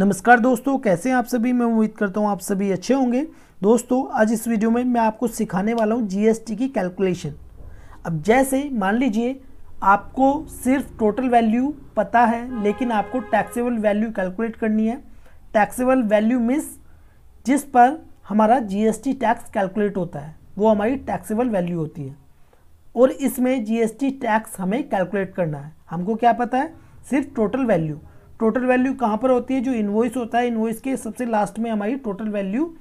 नमस्कार दोस्तों कैसे हैं आप सभी मैं उम्मीद करता हूँ आप सभी अच्छे होंगे दोस्तों आज इस वीडियो में मैं आपको सिखाने वाला हूँ जीएसटी की कैलकुलेशन अब जैसे मान लीजिए आपको सिर्फ टोटल वैल्यू पता है लेकिन आपको टैक्सेबल वैल्यू कैलकुलेट करनी है टैक्सेबल वैल्यू मीन्स जिस पर हमारा जी टैक्स कैलकुलेट होता है वो हमारी टैक्सेबल वैल्यू होती है और इसमें जी टैक्स हमें कैलकुलेट करना है हमको क्या पता है सिर्फ टोटल वैल्यू टोटल वैल्यू कहाँ पर होती है जो इन्वॉइस होता है इन्वॉइस के सबसे लास्ट में हमारी टोटल वैल्यू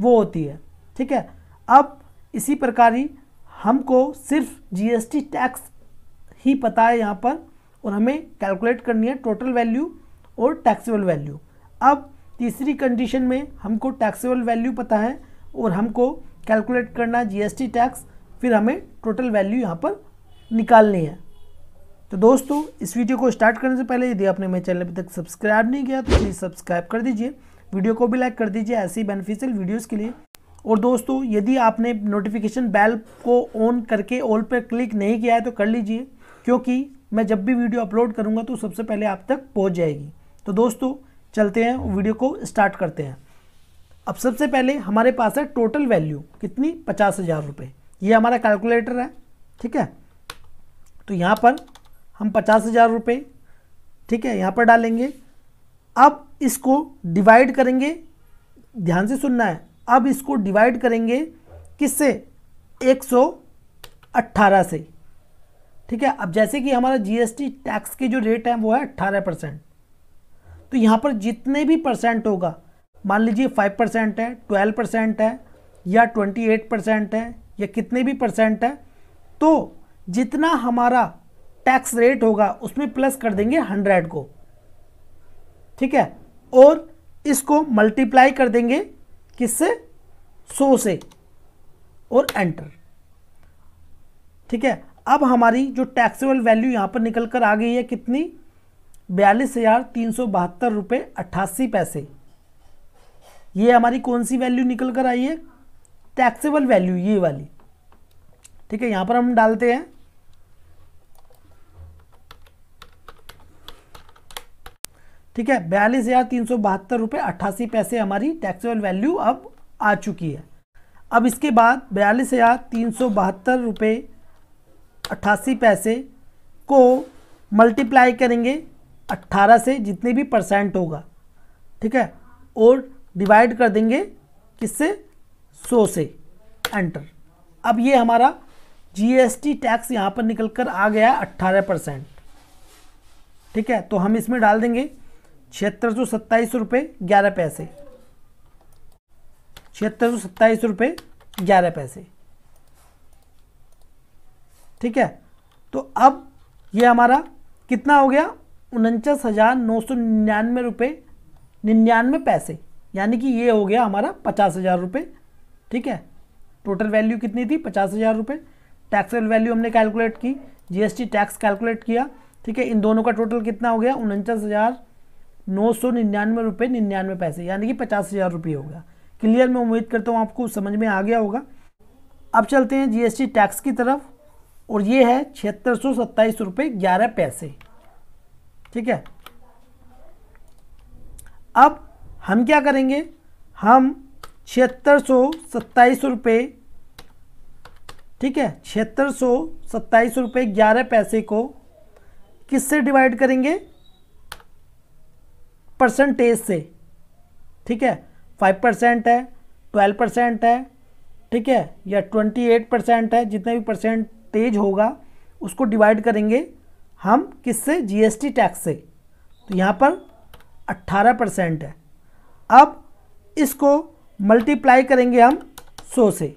वो होती है ठीक है अब इसी प्रकार ही हमको सिर्फ जीएसटी टैक्स ही पता है यहाँ पर और हमें कैलकुलेट करनी है टोटल वैल्यू और टैक्सेबल वैल्यू अब तीसरी कंडीशन में हमको टैक्सेबल वैल्यू पता है और हमको कैलकुलेट करना है जीएसटी टैक्स फिर हमें टोटल वैल्यू यहाँ पर निकालनी है तो दोस्तों इस वीडियो को स्टार्ट करने से पहले यदि आपने मेरे चैनल अभी तक सब्सक्राइब नहीं किया तो प्लीज़ सब्सक्राइब कर दीजिए वीडियो को भी लाइक कर दीजिए ऐसी बेनिफिशियल वीडियोज़ के लिए और दोस्तों यदि आपने नोटिफिकेशन बेल को ऑन करके ऑल पर क्लिक नहीं किया है तो कर लीजिए क्योंकि मैं जब भी वीडियो अपलोड करूँगा तो सबसे पहले आप तक पहुँच जाएगी तो दोस्तों चलते हैं वीडियो को स्टार्ट करते हैं अब सबसे पहले हमारे पास है टोटल वैल्यू कितनी पचास हज़ार रुपये ये हमारा कैलकुलेटर है ठीक है तो यहाँ पर हम पचास हज़ार रुपये ठीक है यहाँ पर डालेंगे अब इसको डिवाइड करेंगे ध्यान से सुनना है अब इसको डिवाइड करेंगे किससे 118 से ठीक है अब जैसे कि हमारा जीएसटी टैक्स के जो रेट है वो है 18 परसेंट तो यहाँ पर जितने भी परसेंट होगा मान लीजिए 5 परसेंट है 12 परसेंट है या 28 परसेंट है या कितने भी परसेंट है तो जितना हमारा टैक्स रेट होगा उसमें प्लस कर देंगे हंड्रेड को ठीक है और इसको मल्टीप्लाई कर देंगे किससे सो से और एंटर ठीक है अब हमारी जो टैक्सेबल वैल्यू यहां पर निकल कर आ गई है कितनी बयालीस हज़ार तीन सौ बहत्तर रुपये अट्ठासी पैसे ये हमारी कौन सी वैल्यू निकल कर आई है टैक्सेबल वैल्यू ये वाली ठीक है यहां पर हम डालते हैं ठीक है बयालीस हज़ार तीन सौ बहत्तर रुपये अट्ठासी पैसे हमारी टैक्सेबल वैल्यू अब आ चुकी है अब इसके बाद बयालीस हज़ार तीन सौ बहत्तर रुपये अट्ठासी पैसे को मल्टीप्लाई करेंगे अट्ठारह से जितने भी परसेंट होगा ठीक है और डिवाइड कर देंगे किससे सौ से एंटर अब ये हमारा जीएसटी टैक्स यहाँ पर निकल कर आ गया अट्ठारह परसेंट ठीक है तो हम इसमें डाल देंगे छिहत्तर सौ सत्ताईस रुपये ग्यारह पैसे छिहत्तर सौ सत्ताईस रुपये ग्यारह पैसे ठीक है तो अब ये हमारा कितना हो गया उनचास हज़ार नौ सौ निन्यानवे रुपये निन्यानवे पैसे यानी कि ये हो गया हमारा पचास हज़ार रुपये ठीक है टोटल वैल्यू कितनी थी पचास हज़ार रुपये टैक्सेबल वैल्यू हमने कैलकुलेट की जीएसटी टैक्स कैलकुलेट किया ठीक है इन दोनों का टोटल कितना हो गया उनचास हज़ार नौ सौ निन्यानवे रुपये निन्यानवे पैसे यानी कि पचास हज़ार रुपये होगा क्लियर मैं उम्मीद करता हूँ आपको समझ में आ गया होगा अब चलते हैं जीएसटी टैक्स की तरफ और ये है छिहत्तर सौ सत्ताईस रुपये ग्यारह पैसे ठीक है अब हम क्या करेंगे हम छिहत्तर सौ सत्ताईस रुपये ठीक है छिहत्तर सौ सत्ताईस रुपये ग्यारह पैसे को किससे डिवाइड करेंगे परसेंटेज से ठीक है फाइव परसेंट है ट्वेल्व परसेंट है ठीक है या ट्वेंटी एट परसेंट है जितने भी परसेंटेज होगा उसको डिवाइड करेंगे हम किससे जीएसटी टैक्स से तो यहाँ पर अट्ठारह परसेंट है अब इसको मल्टीप्लाई करेंगे हम सौ से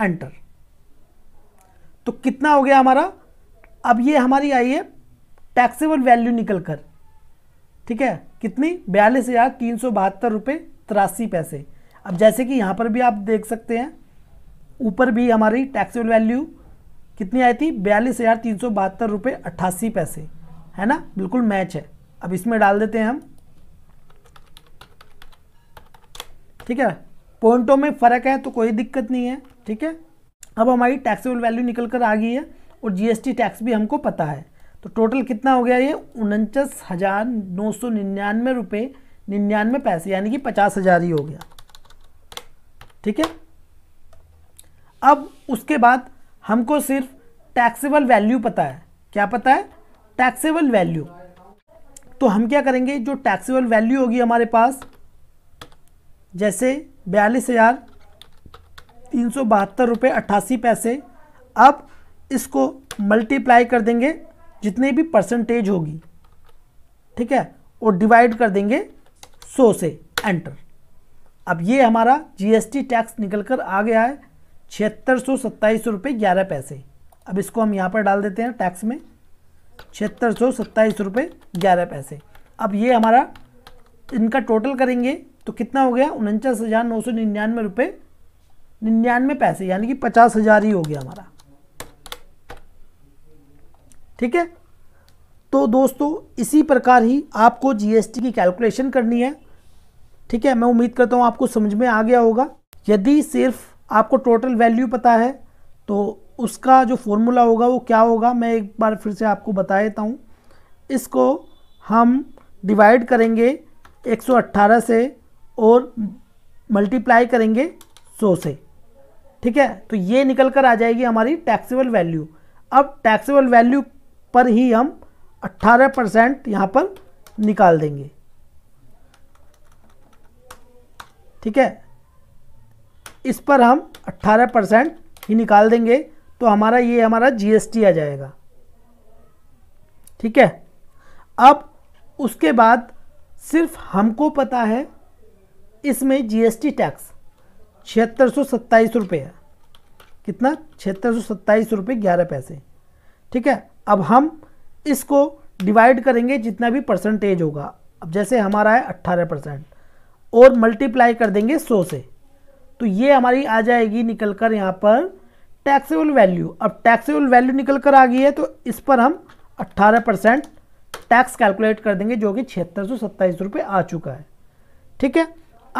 एंटर तो कितना हो गया हमारा अब ये हमारी आई है टैक्सेबल वैल्यू निकल कर ठीक है कितनी बयालीस हज़ार तीन सौ बहत्तर रुपये तिरासी पैसे अब जैसे कि यहाँ पर भी आप देख सकते हैं ऊपर भी हमारी टैक्सेबल वैल्यू कितनी आई थी बयालीस हज़ार तीन सौ बहत्तर रुपये अट्ठासी पैसे है ना बिल्कुल मैच है अब इसमें डाल देते हैं हम ठीक है पॉइंटों में फ़र्क है तो कोई दिक्कत नहीं है ठीक है अब हमारी टैक्सेबल वैल्यू निकल कर आ गई है और जीएसटी टैक्स भी हमको पता है तो टोटल कितना हो गया ये उनचास हज़ार नौ सौ निन्यानवे रुपये निन्यानवे पैसे यानी कि पचास हज़ार ही हो गया ठीक है अब उसके बाद हमको सिर्फ टैक्सेबल वैल्यू पता है क्या पता है टैक्सेबल वैल्यू तो हम क्या करेंगे जो टैक्सेबल वैल्यू होगी हमारे पास जैसे बयालीस हज़ार तीन सौ बहत्तर रुपये अट्ठासी पैसे अब इसको मल्टीप्लाई कर देंगे जितने भी परसेंटेज होगी ठीक है और डिवाइड कर देंगे सौ से एंटर अब ये हमारा जीएसटी टैक्स निकल कर आ गया है छिहत्तर सौ सत्ताईस रुपये ग्यारह पैसे अब इसको हम यहाँ पर डाल देते हैं टैक्स में छिहत्तर सौ सत्ताईस रुपये ग्यारह पैसे अब ये हमारा इनका टोटल करेंगे तो कितना हो गया उनचास हज़ार नौ सौ निन्यानवे रुपये निन्यानवे पैसे यानी कि पचास हज़ार ही हो गया हमारा ठीक है तो दोस्तों इसी प्रकार ही आपको जीएसटी की कैलकुलेशन करनी है ठीक है मैं उम्मीद करता हूँ आपको समझ में आ गया होगा यदि सिर्फ आपको टोटल वैल्यू पता है तो उसका जो फॉर्मूला होगा वो क्या होगा मैं एक बार फिर से आपको बता देता हूँ इसको हम डिवाइड करेंगे 118 से और मल्टीप्लाई करेंगे 100 से ठीक है तो ये निकल कर आ जाएगी हमारी टैक्सेबल वैल्यू अब टैक्सेबल वैल्यू पर ही हम 18 परसेंट यहाँ पर निकाल देंगे ठीक है इस पर हम 18 परसेंट ही निकाल देंगे तो हमारा ये हमारा जीएसटी आ जाएगा ठीक है अब उसके बाद सिर्फ हमको पता है इसमें जीएसटी टैक्स छिहत्तर सौ सत्ताईस रुपये कितना छिहत्तर सौ सत्ताईस रुपये ग्यारह पैसे ठीक है अब हम इसको डिवाइड करेंगे जितना भी परसेंटेज होगा अब जैसे हमारा है अट्ठारह परसेंट और मल्टीप्लाई कर देंगे सौ से तो ये हमारी आ जाएगी निकल कर यहाँ पर टैक्सेबल वैल्यू अब टैक्सेबल वैल्यू निकल कर आ गई है तो इस पर हम अट्ठारह परसेंट टैक्स कैलकुलेट कर देंगे जो कि छिहत्तर सौ सत्ताईस रुपये आ चुका है ठीक है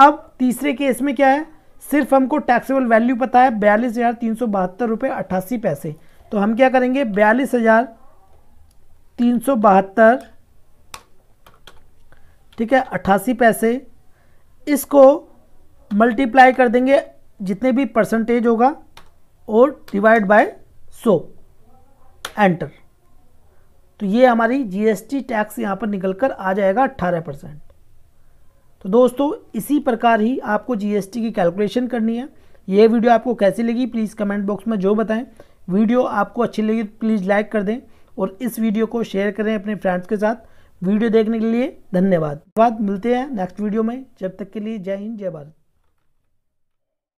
अब तीसरे केस में क्या है सिर्फ हमको टैक्सेबल वैल्यू पता है बयालीस हज़ार तीन सौ बहत्तर रुपये अट्ठासी पैसे तो हम क्या करेंगे बयालीस हज़ार तीन सौ बहत्तर ठीक है अट्ठासी पैसे इसको मल्टीप्लाई कर देंगे जितने भी परसेंटेज होगा और डिवाइड बाय सौ एंटर तो ये हमारी जीएसटी टैक्स यहाँ पर निकल कर आ जाएगा अट्ठारह परसेंट तो दोस्तों इसी प्रकार ही आपको जीएसटी की कैलकुलेशन करनी है ये वीडियो आपको कैसी लगी प्लीज़ कमेंट बॉक्स में जो बताएं वीडियो आपको अच्छी लगी तो प्लीज़ लाइक कर दें और इस वीडियो को शेयर करें अपने फ्रेंड्स के साथ वीडियो देखने के लिए धन्यवाद बाद मिलते हैं नेक्स्ट वीडियो में जब तक के लिए जय हिंद जय भारत